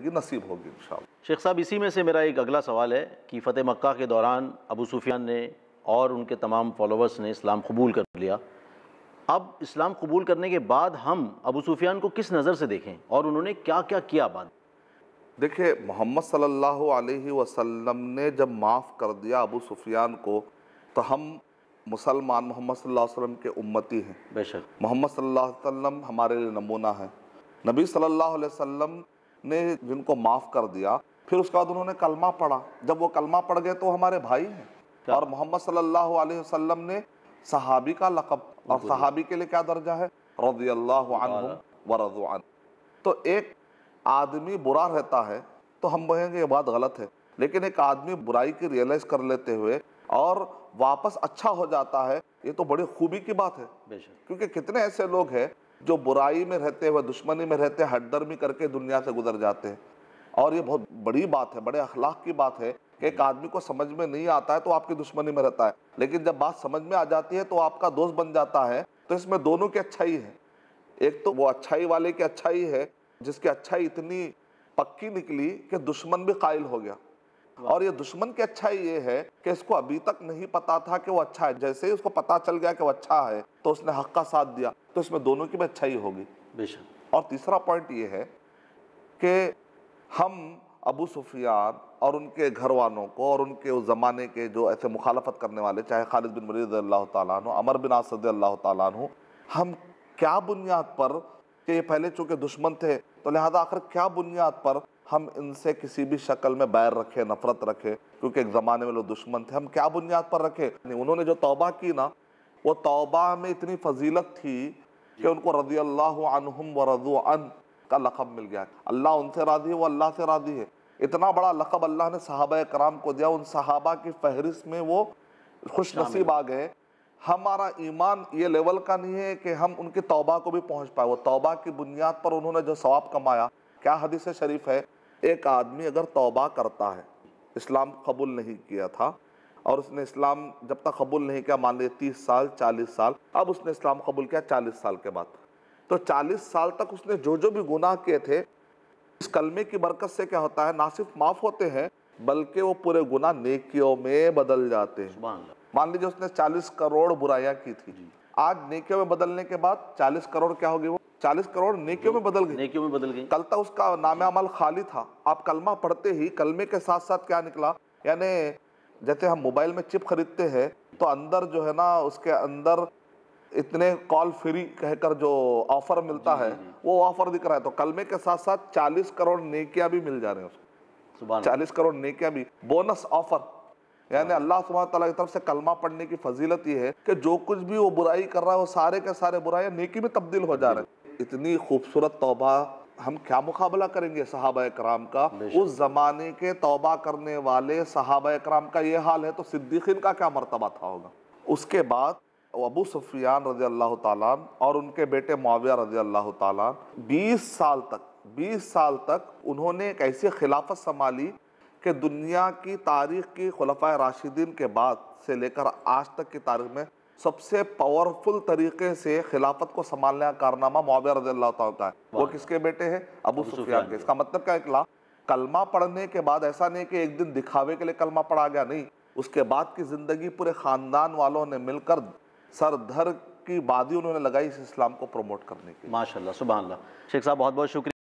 ज़िंदगी नसीब होगी इन शेख साहब इसी में से मेरा एक अगला सवाल है कि फ़तेह मक्का के दौरान अबू सुफियान ने और उनके तमाम फॉलोवर्स ने इस्लाम कबूल कर लिया अब इस्लाम कबूल करने के बाद हम अबू सुफियान को किस नज़र से देखें और उन्होंने क्या क्या किया बाद देखिए मोहम्मद सल्लल्लाहु अलैहि वसल्लम ने जब माफ़ कर दिया अबू सुफियान को तो हम मुसलमान मोहम्मद सल्लल्लाहु अलैहि वसल्लम के उम्मती हैं बेशक मोहम्मद सल्लल्लाहु अलैहि वसल्लम हमारे लिए नमूना है नबी सल्लल्लाहु अलैहि वसल्लम ने जिनको माफ़ कर दिया फिर उसके बाद उन्होंने कलमा पढ़ा जब वो कलमा पढ़ गए तो हमारे भाई हैं और मोहम्मद सल्लल्लाहु अलैहि वसल्लम ने सहाबी का लकब और सहाबी के लिए क्या दर्जा है रजी अल्लाह वरदान तो एक आदमी बुरा रहता है तो हम कहेंगे ये बात गलत है लेकिन एक आदमी बुराई की रियलाइज़ कर लेते हुए और वापस अच्छा हो जाता है ये तो बड़ी खूबी की बात है क्योंकि कितने ऐसे लोग हैं जो बुराई में रहते हुए दुश्मनी में रहते हैं हटदर्मी करके दुनिया से गुजर जाते हैं और ये बहुत बड़ी बात है बड़े अखलाक की बात है कि एक आदमी को समझ में नहीं आता है तो आपकी दुश्मनी में रहता है लेकिन जब बात समझ में आ जाती है तो आपका दोस्त बन जाता है तो इसमें दोनों की अच्छाई है एक तो वो अच्छाई वाले की अच्छाई है जिसकी अच्छाई इतनी पक्की निकली कि दुश्मन भी कायल हो गया और ये दुश्मन की अच्छाई ये है कि इसको अभी तक नहीं पता था कि वो अच्छा है जैसे ही उसको पता चल गया कि वो अच्छा है तो उसने हक का साथ दिया तो इसमें दोनों की भी अच्छाई होगी बेशक और तीसरा पॉइंट ये है कि हम अबू सुफियान और उनके घर वालों को और उनके उस ज़माने के जो ऐसे मुखालफत करने वाले चाहे खालिद बिन मरीद अल्लाह तु अमर बिन आसद अल्लाह तु हम क्या बुनियाद पर कि ये पहले चूँकि दुश्मन थे तो लिहाजा आखिर क्या बुनियाद पर हम इनसे किसी भी शक्ल में बैर रखे नफरत रखे क्योंकि एक ज़माने में लोग दुश्मन थे हम क्या बुनियाद पर रखे उन्होंने जो तौबा की ना वो तौबा में इतनी फजीलत थी कि उनको रजी अल्लाह अनहम व रजू अन का लक़ब मिल गया अल्लाह उनसे राजी है वो अल्लाह से राजी है इतना बड़ा लक़ब अल्लाह ने सहाबा कराम को दिया उन सहाबा की फहरिस्त में वो खुश नसीब आ गए हमारा ईमान ये लेवल का नहीं है कि हम उनकी तौबा को भी पहुंच पाए वो तौबा की बुनियाद पर उन्होंने जो सवाब कमाया क्या हदीस शरीफ है एक आदमी अगर तौबा करता है इस्लाम कबूल नहीं किया था और उसने इस्लाम जब तक कबूल नहीं किया मान लीजिए तीस साल चालीस साल अब उसने इस्लाम कबूल किया चालीस साल के बाद तो चालीस साल तक उसने जो जो भी गुनाह किए थे इस कलमे की बरकत से क्या होता है ना सिर्फ माफ़ होते हैं बल्कि वो पूरे गुनाह नेकियों में बदल जाते हैं मान लीजिए उसने चालीस करोड़ बुराइयाँ की थी आज नेकियों में बदलने के बाद चालीस करोड़ क्या होगी वो चालीस करोड़ नेकियों में बदल गई नेकियों में बदल गई कल तक उसका नाम खाली था आप कलमा पढ़ते ही कलमे के साथ साथ क्या निकला यानी जैसे हम मोबाइल में चिप खरीदते हैं तो अंदर जो है ना उसके अंदर इतने कॉल फ्री कहकर जो ऑफर मिलता है वो ऑफर दिख रहा है तो कलमे के साथ साथ चालीस करोड़ नेकिया भी मिल जा रहे हैं उसको चालीस करोड़ नेकिया भी बोनस ऑफर यानी हाँ। अल्लाह सुबह तला की तरफ से कलमा पढ़ने की फजीलत ये है कि जो कुछ भी वो बुराई कर रहा है वो सारे के सारे बुराई नेकी में तब्दील हो जा रहे हैं इतनी खूबसूरत तोबा हम क्या मुकाबला करेंगे सहाबा कराम का उस ज़माने के तोबा करने वाले साहब कराम का ये हाल है तो सिद्दीकिन का क्या मरतबा था होगा उसके बाद अबू सुफियान रजी अल्लाह तालान और उनके बेटे माविया रजी अल्लाह तालान 20 साल तक 20 साल तक उन्होंने एक ऐसी खिलाफत संभाली कि दुनिया की तारीख की खलफा राशिदीन के बाद से लेकर आज तक की तारीख में सबसे पावरफुल तरीके से खिलाफत को संभालने का कारनामा मुआविया रजी का है वो किसके बेटे हैं अबू सुफियान के इसका मतलब क्या निकला कलमा पढ़ने के बाद ऐसा नहीं कि एक दिन दिखावे के लिए कलमा पढ़ा गया नहीं उसके बाद की ज़िंदगी पूरे ख़ानदान वालों ने मिलकर सर धर की बाधी उन्होंने लगाई इस इस्लाम को प्रमोट करने की माशा सुबह शेख साहब बहुत बहुत शुक्रिया